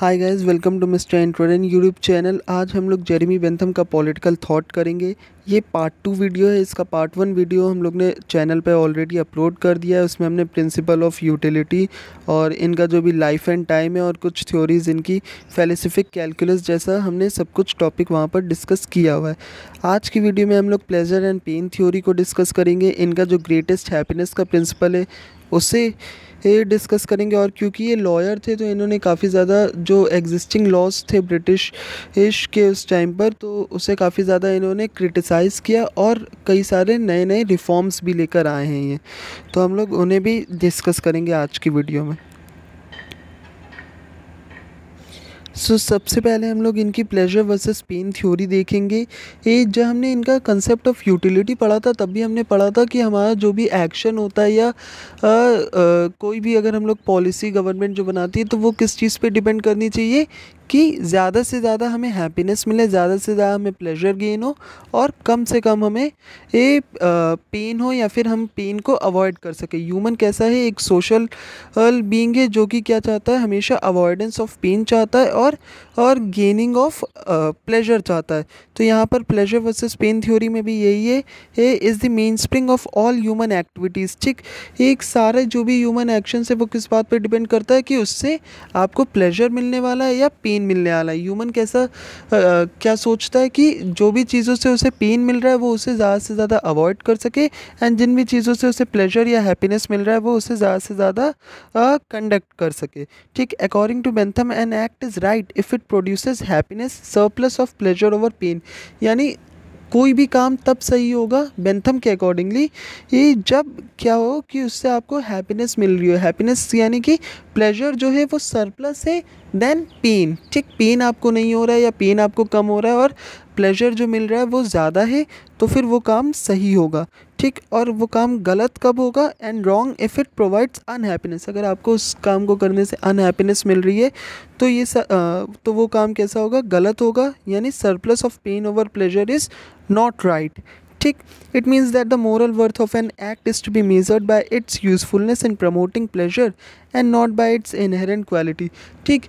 Hi guys welcome to mister एंट्रोडन YouTube channel आज हम लोग जेरेमी बेंथम का पॉलिटिकल थॉट करेंगे ये पार्ट टू वीडियो है इसका पार्ट वन वीडियो हम लोग ने चैनल पे ऑलरेडी अपलोड कर दिया है उसमें हमने प्रिंसिपल ऑफ यूटिलिटी और इनका जो भी लाइफ एंड टाइम है और कुछ थ्योरीज इनकी फेलिसिफिक कैलकुलस जैसा हमने सब कुछ टॉपिक वहाँ पर डिस्कस किया हुआ है आज की वीडियो में हम लोग प्लेजर एंड पेन थ्योरी को डिस्कस करेंगे इनका जो ग्रेटेस्ट हैप्पीनेस का प्रिंसिपल है उससे डिस्कस करेंगे और क्योंकि ये लॉयर थे तो इन्होंने काफ़ी ज़्यादा जो एग्जिस्टिंग लॉज थे ब्रिटिश के उस टाइम पर तो उसे काफ़ी ज़्यादा इन्होंने क्रिटिसाइज़ किया और कई सारे नए नए रिफॉर्म्स भी लेकर आए हैं ये तो हम लोग उन्हें भी डिस्कस करेंगे आज की वीडियो में सो so, सबसे पहले हम लोग इनकी प्लेजर वर्सेस पेन थ्योरी देखेंगे ये जब हमने इनका कंसेप्ट ऑफ यूटिलिटी पढ़ा था तब भी हमने पढ़ा था कि हमारा जो भी एक्शन होता है या आ, आ, कोई भी अगर हम लोग पॉलिसी गवर्नमेंट जो बनाती है तो वो किस चीज़ पे डिपेंड करनी चाहिए कि ज़्यादा से ज़्यादा हमें हैप्पीनेस मिले ज़्यादा से ज़्यादा हमें प्लेजर गेन हो और कम से कम हमें ये पेन हो या फिर हम पेन को अवॉइड कर सकें ह्यूमन कैसा है एक सोशल बींग है जो कि क्या चाहता है हमेशा अवॉइडेंस ऑफ पेन चाहता है और और गेनिंग ऑफ प्लेजर चाहता है तो यहाँ पर प्लेजर वर्सेस पेन थ्योरी में भी यही है a is the main spring of all human activities ठीक एक सारे जो भी ह्यूमन एक्शन है वो किस बात पर डिपेंड करता है कि उससे आपको प्लेजर मिलने वाला है या पेन मिलने वाला है ह्यूमन कैसा आ, uh, क्या सोचता है कि जो भी चीज़ों से उसे पेन मिल रहा है वो उसे ज़्यादा से ज़्यादा अवॉइड कर सके एंड जिन भी चीज़ों से उसे प्लेजर या हैप्पीनेस मिल रहा है वो उसे ज़्यादा से ज़्यादा कंडक्ट uh, कर सके ठीक according to Bentham an act is right if it produces happiness surplus of pleasure over pain यानी कोई भी काम तब सही होगा बेंथम के अकॉर्डिंगली ये जब क्या हो कि उससे आपको हैप्पीनेस मिल रही हो हैप्पीनेस यानी कि प्लेजर जो है वो सरप्लस है देन पेन ठीक पेन आपको नहीं हो रहा है या पेन आपको कम हो रहा है और प्लेजर जो मिल रहा है वो ज़्यादा है तो फिर वो काम सही होगा ठीक और वो काम गलत कब होगा and wrong if it provides unhappiness अगर आपको उस काम को करने से अनहैप्पीनेस मिल रही है तो ये स, आ, तो वो काम कैसा होगा गलत होगा यानी surplus of pain over pleasure is not right ठीक it means that the moral worth of an act is to be measured by its usefulness in promoting pleasure and not by its inherent quality ठीक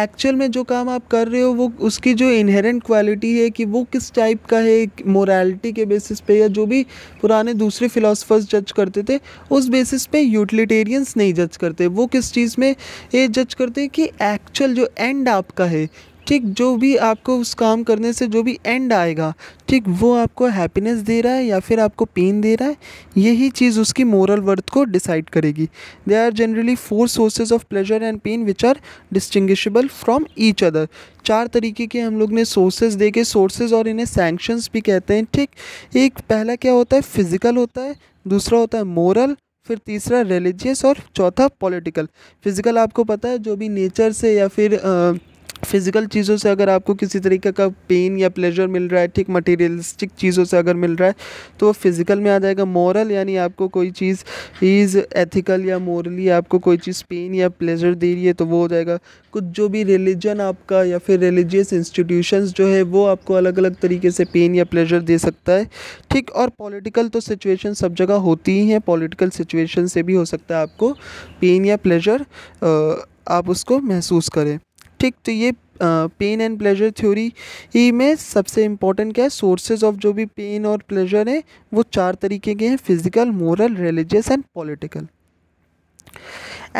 actual में जो काम आप कर रहे हो वो उसकी जो इनहेरेंट क्वालिटी है कि वो किस टाइप का है मोरालिटी के बेसिस पे या जो भी पुराने दूसरे फिलोसफर्स जज करते थे उस बेसिस पे यूटिलिटेरियंस नहीं जज करते वो किस चीज़ में ये जज करते हैं कि एक्चुअल जो एंड आपका है ठीक जो भी आपको उस काम करने से जो भी एंड आएगा ठीक वो आपको हैप्पीनेस दे रहा है या फिर आपको पेन दे रहा है यही चीज़ उसकी मोरल वर्थ को डिसाइड करेगी they are generally four sources of pleasure and pain which are distinguishable from each other चार तरीके के हम लोग ने सोर्सेज देखे सोर्सेज और इन्हें सैंक्शंस भी कहते हैं ठीक एक पहला क्या होता है फिज़िकल होता है दूसरा होता है मोरल फिर तीसरा रिलीजियस और चौथा पॉलिटिकल फिज़िकल आपको पता है जो भी नेचर से या फिर आ, फिज़िकल चीज़ों से अगर आपको किसी तरीके का पेन या प्लेजर मिल रहा है ठीक मटेरियलिस्टिक चीज़ों से अगर मिल रहा है तो वो फिज़िकल में आ जाएगा मॉरल यानी आपको कोई चीज़ इज़ एथिकल या मॉरली आपको कोई चीज़ पेन या प्लेजर दे रही है तो वो हो जाएगा कुछ जो भी रिलीजन आपका या फिर रिलीजियस इंस्टीट्यूशंस जो है वो आपको अलग अलग तरीके से पेन या प्लेजर दे सकता है ठीक और पॉलिटिकल तो सिचुएशन सब जगह होती ही है पॉलिटिकल सिचुएशन से भी हो सकता है आपको पेन या प्लेजर आप उसको महसूस करें ठीक तो ये पेन एंड प्लेजर थ्योरी ही में सबसे इम्पॉर्टेंट क्या है सोर्सेज ऑफ जो भी पेन और प्लेजर है वो चार तरीके के हैं physical moral religious and political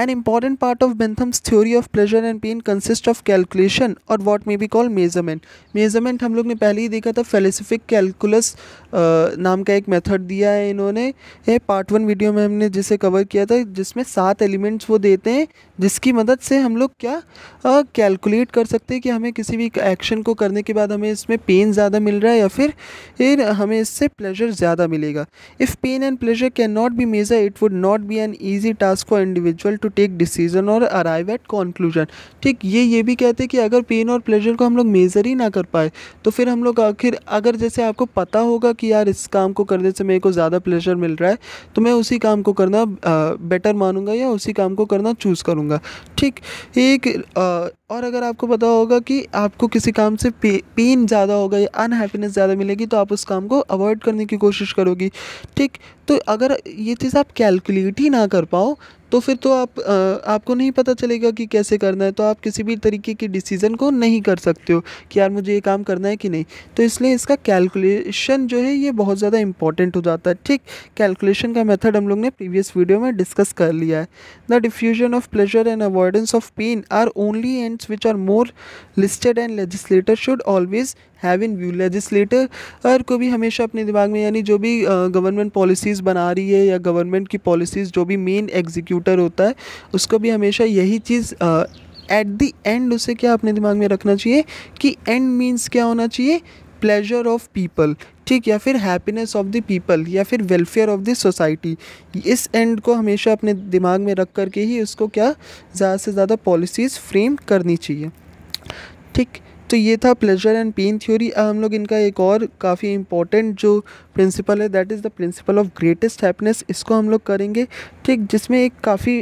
An important part of Bentham's theory of pleasure and pain consist of calculation और what may be called measurement measurement हम लोग ने पहले ही देखा था फेलिसिफिक कैलकुलस नाम का एक मेथड दिया है इन्होंने ये पार्ट वन वीडियो में हमने जिसे कवर किया था जिसमें सात एलिमेंट्स वो देते हैं जिसकी मदद से हम लोग क्या कैलकुलेट कर सकते हैं कि हमें किसी भी एक्शन को करने के बाद हमें इसमें पेन ज़्यादा मिल रहा है या फिर फिर हमें इससे प्लेजर ज़्यादा मिलेगा if pain and pleasure can not be measure it would not be an easy task for individual to to take decision और अराइव एट कॉन्क्लूजन ठीक ये ये भी कहते हैं कि अगर पेन और प्लेजर को हम लोग मेज़र ही ना कर पाए तो फिर हम लोग आखिर अगर जैसे आपको पता होगा कि यार इस काम को करने से मेरे को ज़्यादा प्लेजर मिल रहा है तो मैं उसी काम को करना बेटर मानूंगा या उसी काम को करना चूज़ करूँगा ठीक एक आ, और अगर आपको पता होगा कि आपको किसी काम से पेन ज़्यादा होगा या अनहैप्पीनेस ज़्यादा मिलेगी तो आप उस काम को अवॉइड करने की कोशिश करोगी ठीक तो अगर ये चीज़ आप कैलकुलेट ही ना कर पाओ तो फिर तो आप आ, आपको नहीं पता चलेगा कि कैसे करना है तो आप किसी भी तरीके की डिसीज़न को नहीं कर सकते हो कि यार मुझे ये काम करना है कि नहीं तो इसलिए इसका कैलकुलेशन जो है ये बहुत ज़्यादा इंपॉर्टेंट हो जाता है ठीक कैलकुलेशन का मेथड हम लोग ने प्रीवियस वीडियो में डिस्कस कर लिया है the diffusion of pleasure and avoidance of pain are only ends which are more listed and legislator should always have in view legislator को भी हमेशा अपने दिमाग में यानी जो भी गवर्नमेंट पॉलिसीज़ बना रही है या गवर्नमेंट की पॉलिसीज़ जो भी मेन एग्जीक्यूटर होता है उसको भी हमेशा यही चीज़ एट द एंड उसे क्या अपने दिमाग में रखना चाहिए कि एंड मीन्स क्या होना चाहिए प्लेजर ऑफ पीपल ठीक या फिर हैप्पीनेस ऑफ द पीपल या फिर वेलफेयर ऑफ द सोसाइटी इस एंड को हमेशा अपने दिमाग में रख करके ही उसको क्या ज़्यादा से ज़्यादा पॉलिसीज़ फ्रेम करनी चाहिए ठीक तो ये था प्लेजर एंड पेन थ्योरी अब हम लोग इनका एक और काफ़ी इंपॉर्टेंट जो प्रिंसिपल है that is the principle of greatest happiness इसको हम लोग करेंगे ठीक जिसमें एक काफ़ी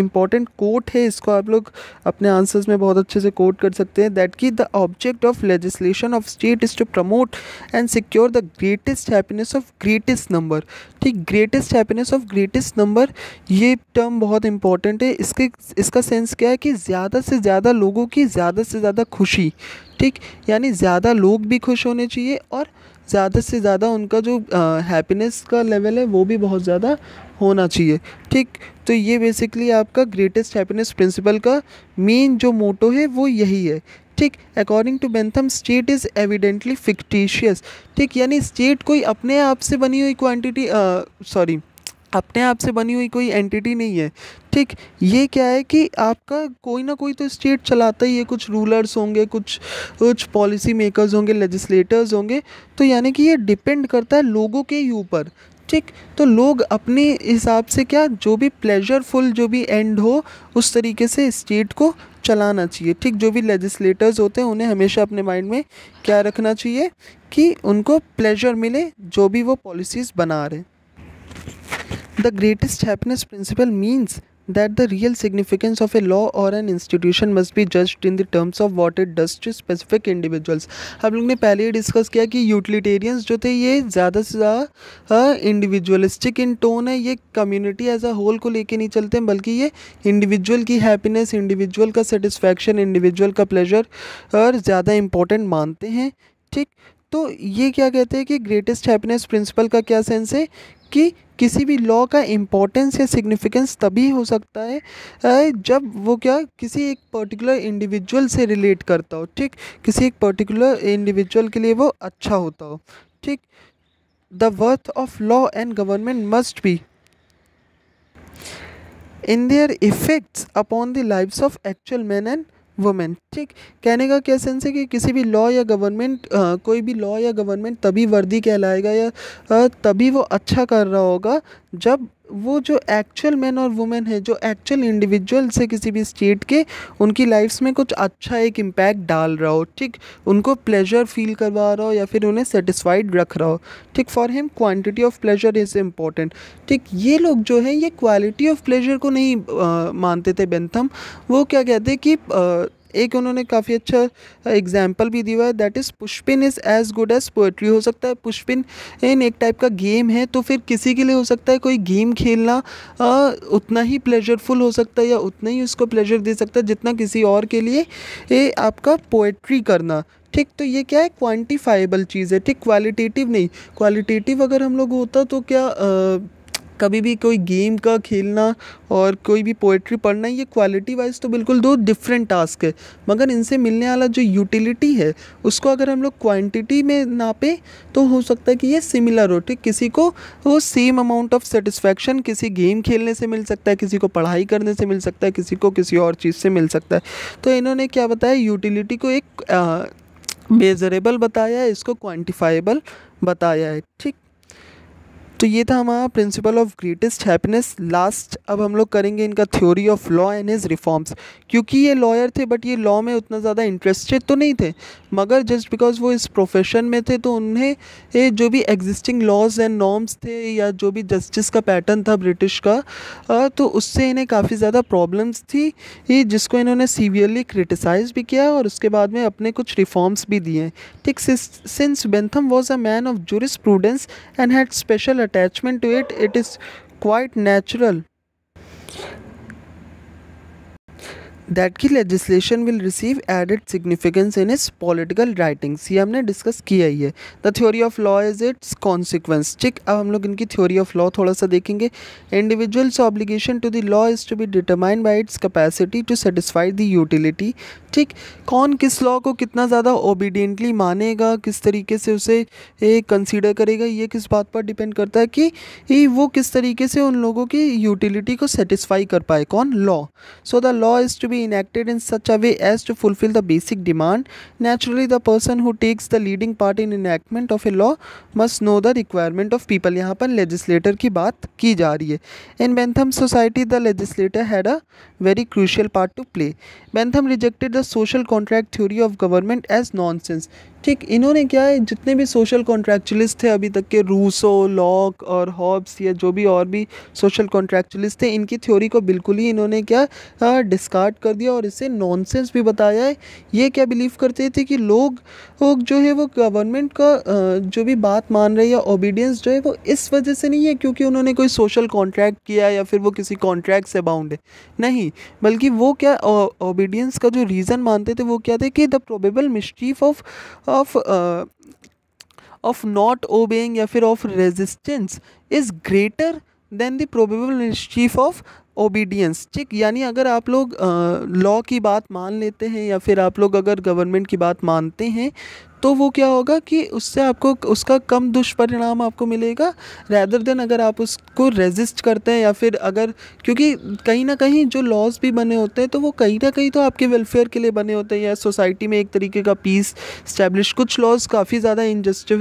इंपॉर्टेंट कोट है इसको आप लोग अपने आंसर्स में बहुत अच्छे से कोट कर सकते हैं दैट की the object of legislation of state is to promote and secure the greatest happiness of greatest number ठीक greatest happiness of greatest number ये टर्म बहुत इंपॉर्टेंट है इसके इसका सेंस क्या है कि ज़्यादा से ज़्यादा लोगों की ज़्यादा से ज़्यादा खुशी ठीक यानी ज़्यादा लोग भी खुश होने चाहिए और ज़्यादा से ज़्यादा उनका जो हैप्पीनेस का लेवल है वो भी बहुत ज़्यादा होना चाहिए ठीक तो ये बेसिकली आपका ग्रेटेस्ट हैप्पीनेस प्रिंसिपल का मेन जो मोटो है वो यही है ठीक according to Bentham state is evidently fictitious ठीक यानी स्टेट कोई अपने आप से बनी हुई क्वांटिटी सॉरी अपने आप से बनी हुई कोई एंटिटी नहीं है ठीक ये क्या है कि आपका कोई ना कोई तो स्टेट चलाता ही है कुछ रूलर्स होंगे कुछ कुछ पॉलिसी मेकर्स होंगे लेजिस्लेटर्स होंगे तो यानी कि ये डिपेंड करता है लोगों के ही ऊपर ठीक तो लोग अपने हिसाब से क्या जो भी प्लेजरफुल जो भी एंड हो उस तरीके से स्टेट को चलाना चाहिए ठीक जो भी लेजिस्लेटर्स होते हैं उन्हें हमेशा अपने माइंड में क्या रखना चाहिए कि उनको प्लेजर मिले जो भी वो पॉलिसीज़ बना रहे हैं the greatest happiness principle means that the real significance of a law और an institution must be just in the terms of what it does to specific individuals हम लोग ने पहले ही डिस्कस किया कि यूटिलिटेरियंस जो थे ये ज़्यादा से ज़्यादा इंडिविजुअलिस्टिक इन टोन है ये कम्युनिटी एज अ होल को लेके नहीं चलते हैं बल्कि ये इंडिविजुअल की हैप्पीनेस इंडिविजुअल का सेटिस्फैक्शन इंडिविजुअल का प्लेजर और ज़्यादा इंपॉर्टेंट मानते हैं ठीक तो ये क्या कहते हैं कि ग्रेटेस्ट हैप्पीनेस प्रिंसिपल का क्या सेंस है कि किसी भी लॉ का इम्पोर्टेंस या सिग्निफिकेंस तभी हो सकता है जब वो क्या किसी एक पर्टिकुलर इंडिविजुअल से रिलेट करता हो ठीक किसी एक पर्टिकुलर इंडिविजुअल के लिए वो अच्छा होता हो ठीक the worth of law and government must be in their effects upon the lives of actual man and women ठीक कहने का क्या सेंस है कि किसी भी लॉ या गवर्नमेंट कोई भी लॉ या गवर्नमेंट तभी वर्दी कहलाएगा या आ, तभी वो अच्छा कर रहा होगा जब वो जो एक्चुअल मैन और वुमेन है जो एक्चुअल इंडिविजुअल से किसी भी स्टेट के उनकी लाइफ्स में कुछ अच्छा एक इम्पैक्ट डाल रहा हो ठीक उनको प्लेजर फील करवा रहा हो या फिर उन्हें सेटिस्फाइड रख रहा हो ठीक for him quantity of pleasure is important ठीक ये लोग जो है ये क्वालिटी ऑफ प्लेजर को नहीं आ, मानते थे बेंथम वो क्या कहते कि आ, एक उन्होंने काफ़ी अच्छा एग्जाम्पल भी दिया है that is pushpin is as good as poetry हो सकता है पुष्पिन इन एक टाइप का गेम है तो फिर किसी के लिए हो सकता है कोई गेम खेलना आ, उतना ही प्लेजरफुल हो सकता है या उतना ही उसको प्लेजर दे सकता है जितना किसी और के लिए ए, आपका पोएट्री करना ठीक तो ये क्या है क्वान्टिफाइबल चीज़ है ठीक क्वालिटेटिव नहीं क्वालिटेटिव अगर हम लोग होता तो क्या आ, कभी भी कोई गेम का खेलना और कोई भी पोइट्री पढ़ना ये क्वालिटी वाइज तो बिल्कुल दो डिफरेंट टास्क है मगर इनसे मिलने वाला जो यूटिलिटी है उसको अगर हम लोग क्वांटिटी में नापें तो हो सकता है कि ये सिमिलर हो ठीक किसी को वो सेम अमाउंट ऑफ सेटिस्फैक्शन किसी गेम खेलने से मिल सकता है किसी को पढ़ाई करने से मिल सकता है किसी को किसी और चीज़ से मिल सकता है तो इन्होंने क्या बताया यूटिलिटी को एक मेजरेबल बताया है इसको क्वान्टिफाइबल बताया है ठीक तो ये था हमारा principle of greatest happiness last अब हम लोग करेंगे इनका theory of law and his reforms क्योंकि ये लॉयर थे बट ये लॉ में उतना ज़्यादा इंटरेस्टेड तो नहीं थे मगर जस्ट बिकॉज वो इस प्रोफेशन में थे तो उन्हें जो भी एग्जिस्टिंग लॉज एंड नॉर्म्स थे या जो भी जस्टिस का पैटर्न था ब्रिटिश का तो उससे इन्हें काफ़ी ज़्यादा प्रॉब्लम्स थी जिसको इन्होंने सीवियरली क्रिटिसाइज भी किया और उसके बाद में अपने कुछ रिफॉर्म्स भी दिए ठीक since Bentham was a man of jurisprudence and had special attachment to it it is quite natural that की legislation will receive added significance in his political writings ये हमने डिस्कस किया ही है the theory of law is its consequence ठीक अब हम लोग इनकी थ्योरी ऑफ लॉ थोड़ा सा देखेंगे individuals obligation to the law is to be determine by its capacity to satisfy the utility ठीक कौन किस लॉ को कितना ज़्यादा ओबीडियंटली मानेगा किस तरीके से उसे कंसिडर करेगा ये किस बात पर डिपेंड करता है कि वो किस तरीके से उन लोगों की यूटिलिटी को सेटिस्फाई कर पाए कौन law so the law is to be enacted in such a way as to fulfill the basic demand. Naturally, the person who takes the leading part in enactment of a law must know the requirement of people. yahan par legislator ki baat ki ja rahi hai In Bentham society, the legislator had a very crucial part to play. Bentham rejected the social contract theory of government as nonsense. ठीक इन्होंने क्या है जितने भी social कॉन्ट्रैक्चुअलिस्ट थे अभी तक के रूसो लॉक और हॉब्स या जो भी और भी सोशल कॉन्ट्रैक्चुअलिस्ट थे इनकी थ्योरी को बिल्कुल ही इन्होंने क्या डिस्कार्ड कर दिया और इसे नॉनसेंस भी बताया है ये क्या बिलीव करते थे कि लोग लोग जो है वो गवर्नमेंट का जो भी बात मान रहे या ओबीडियंस जो है वो इस वजह से नहीं है क्योंकि उन्होंने कोई सोशल कॉन्ट्रैक्ट किया या फिर वो किसी कॉन्ट्रैक्ट से बाउंड है नहीं बल्कि वो क्या ओबीडियंस का जो रीज़न मानते थे वो क्या थे कि the probable mischief of of of not obeying या फिर of resistance is greater than the probable mischief of obedience ठीक यानी अगर आप लोग लॉ की बात मान लेते हैं या फिर आप लोग अगर गवर्नमेंट की बात मानते हैं तो वो क्या होगा कि उससे आपको उसका कम दुष्परिणाम आपको मिलेगा रैदर देन अगर आप उसको रेजिस्ट करते हैं या फिर अगर क्योंकि कहीं ना कहीं जो लॉज भी बने होते हैं तो वो कहीं ना कहीं तो आपके वेलफेयर के लिए बने होते हैं या सोसाइटी में एक तरीके का पीस स्टैब्लिश कुछ लॉज काफ़ी ज़्यादा इनजस्टि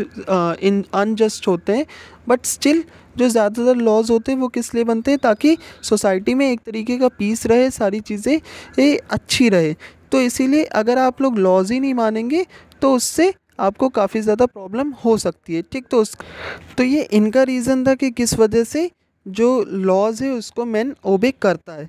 इन अनजस्ट होते हैं बट स्टिल जो ज़्यादातर लॉज होते हैं वो किस लिए बनते हैं ताकि सोसाइटी में एक तरीके का पीस रहे सारी चीज़ें अच्छी रहे तो इसीलिए अगर आप लोग लॉज ही नहीं मानेंगे तो उससे आपको काफ़ी ज़्यादा प्रॉब्लम हो सकती है ठीक तो उस तो ये इनका रीज़न था कि किस वजह से जो लॉज है उसको मैन ओबे करता है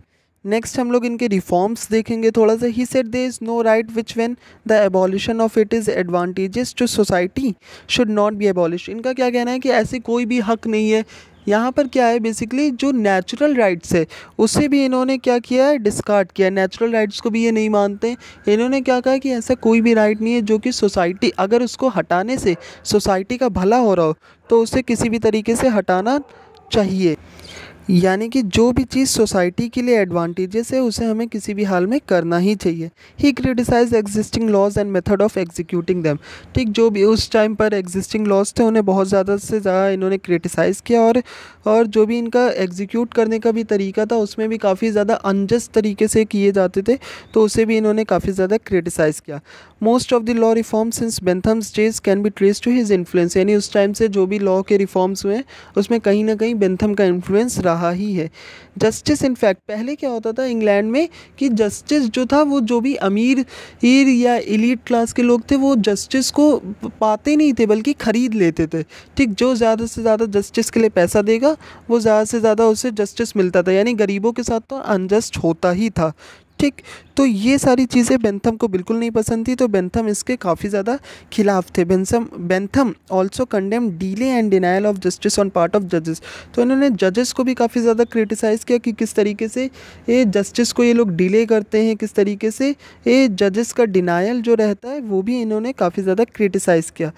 नेक्स्ट हम लोग इनके रिफॉर्म्स देखेंगे थोड़ा सा ही set there is no right which when the abolition of it is advantageous to society should not be abolish इनका क्या कहना है कि ऐसे कोई भी हक नहीं है यहाँ पर क्या है बेसिकली जो नेचुरल राइट्स है उसे भी इन्होंने क्या किया है डिस्कार्ड किया नेचुरल राइट्स को भी ये नहीं मानते इन्होंने क्या कहा कि ऐसा कोई भी राइट नहीं है जो कि सोसाइटी अगर उसको हटाने से सोसाइटी का भला हो रहा हो तो उसे किसी भी तरीके से हटाना चाहिए यानी कि जो भी चीज़ सोसाइटी के लिए एडवांटेजेस है उसे हमें किसी भी हाल में करना ही चाहिए ही criticise existing laws and method of executing them ठीक जो भी उस टाइम पर एग्जिस्टिंग लॉज थे उन्हें बहुत ज़्यादा से ज़्यादा इन्होंने क्रिटिसाइज़ किया और और जो भी इनका एग्जीक्यूट करने का भी तरीका था उसमें भी काफ़ी ज़्यादा अनजस्ट तरीके से किए जाते थे तो उसे भी इन्होंने काफ़ी ज़्यादा क्रिटिसाइज़ किया most of the law reform since Bentham's days can be trace to his influence यानी उस टाइम से जो भी लॉ के रिफॉर्म्स हुए उसमें कहीं ना कहीं बेंथम का इन्फ्लुएंस रहा रहा ही है जस्टिस इनफैक्ट पहले क्या होता था इंग्लैंड में कि जस्टिस जो था वो जो भी अमीर या एलिट क्लास के लोग थे वो जस्टिस को पाते नहीं थे बल्कि ख़रीद लेते थे ठीक जो ज़्यादा से ज़्यादा जस्टिस के लिए पैसा देगा वो ज़्यादा से ज़्यादा उसे जस्टिस मिलता था यानी गरीबों के साथ तो अनजस्ट होता ही था ठीक तो ये सारी चीज़ें बेंथम को बिल्कुल नहीं पसंद थी तो बेंथम इसके काफ़ी ज़्यादा खिलाफ थे Bentham Bentham also condemn delay and denial of justice on part of जजेस तो इन्होंने जजेस को भी काफ़ी ज़्यादा क्रिटिसाइज़ किया कि किस तरीके से ये जस्टिस को ये लोग डिले करते हैं किस तरीके से ये जजेस का डिनाइल जो रहता है वो भी इन्होंने काफ़ी ज़्यादा क्रिटिसाइज़ किया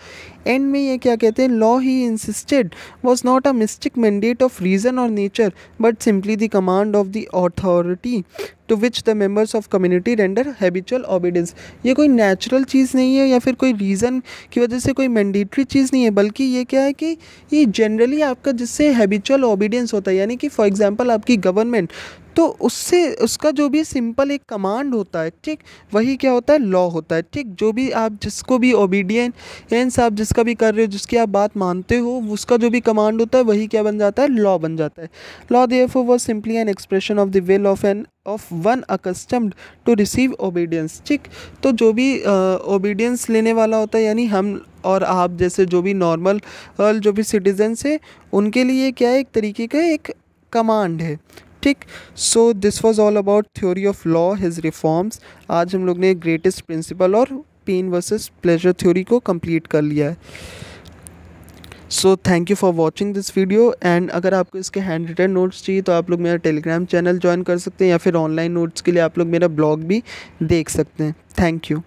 एंड में ये क्या कहते हैं law he insisted was not a mystic mandate of reason और nature but simply the command of the authority to which the members of community render habitual obedience ये कोई नेचुरल चीज़ नहीं है या फिर कोई रीज़न की वजह से कोई मैंडेटरी चीज़ नहीं है बल्कि ये क्या है कि ये जनरली आपका जिससे हैबिचुअल ओबिडेंस होता है यानी कि फॉर एग्जाम्पल आपकी गवर्नमेंट तो उससे उसका जो भी सिंपल एक कमांड होता है ठीक वही क्या होता है लॉ होता है ठीक जो भी आप जिसको भी ओबीडियंस आप जिसका भी कर रहे हो जिसकी आप बात मानते हो उसका जो भी कमांड होता है वही क्या बन जाता है लॉ बन जाता है law they F was simply an expression of the will of an of one accustomed to receive obedience ठीक तो जो भी ओबीडियंस uh, लेने वाला होता है यानी हम और आप जैसे जो भी नॉर्मल जो भी सिटीजन्स हैं उनके लिए क्या है एक तरीके का एक कमांड है ठीक so this was all about theory of law his reforms आज हम लोग ने ग्रेटेस्ट प्रिंसिपल और पेन वर्सेस प्लेजर थ्योरी को कंप्लीट कर लिया है so thank you for watching this video and अगर आपको इसके हैंड रिटन नोट्स चाहिए तो आप लोग मेरा टेलीग्राम चैनल ज्वाइन कर सकते हैं या फिर ऑनलाइन नोट्स के लिए आप लोग मेरा ब्लॉग भी देख सकते हैं थैंक यू